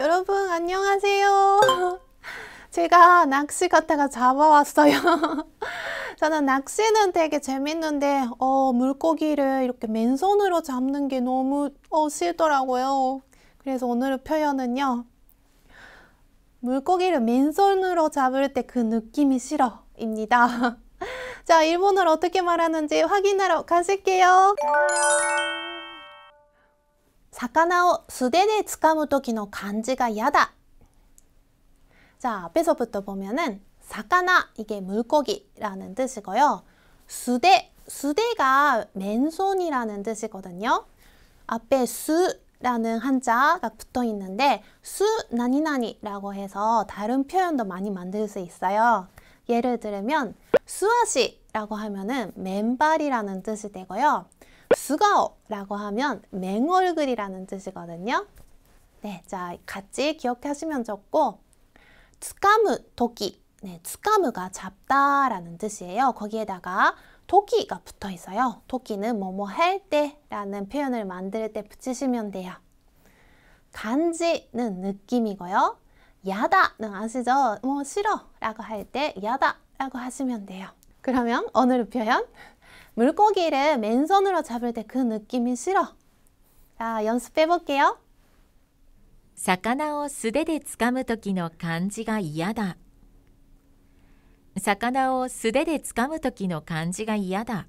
여러분 안녕하세요 제가 낚시 갔다가 잡아왔어요 저는 낚시는 되게 재밌는데 어, 물고기를 이렇게 맨손으로 잡는 게 너무 어, 싫더라고요 그래서 오늘의 표현은요 물고기를 맨손으로 잡을 때 그 느낌이 싫어 입니다 자 일본어를 어떻게 말하는지 확인하러 가실게요 魚を素手で掴む時の感じがやだ자 앞에서부터 보면은 사카나 이게 물고기라는 뜻이고요. 수대 수대가 맨손이라는 뜻이거든요. 앞에 수라는 한자가 붙어 있는데 수 나니나니라고 해서 다른 표현도 많이 만들 수 있어요. 예를 들면 수아시라고 하면은 맨발이라는 뜻이 되고요. 죽어라고 하면 맹얼굴이라는 뜻이거든요. 네, 자 같이 기억하시면 좋고 츠카무 도끼 네, 츠카무가 잡다라는 뜻이에요. 거기에다가 도끼가 붙어 있어요. 도끼는 뭐뭐 할 때라는 표현을 만들 때 붙이시면 돼요. 간지는 느낌이고요. 야다는 아시죠? 뭐 싫어라고 할 때 야다라고 하시면 돼요. 그러면 오늘 표현 물고기를맨손으로잡을때그느낌이싫어자연습해볼게요魚を素手で掴む時の感じが嫌だ。魚を素手で掴む時の感じが嫌だ。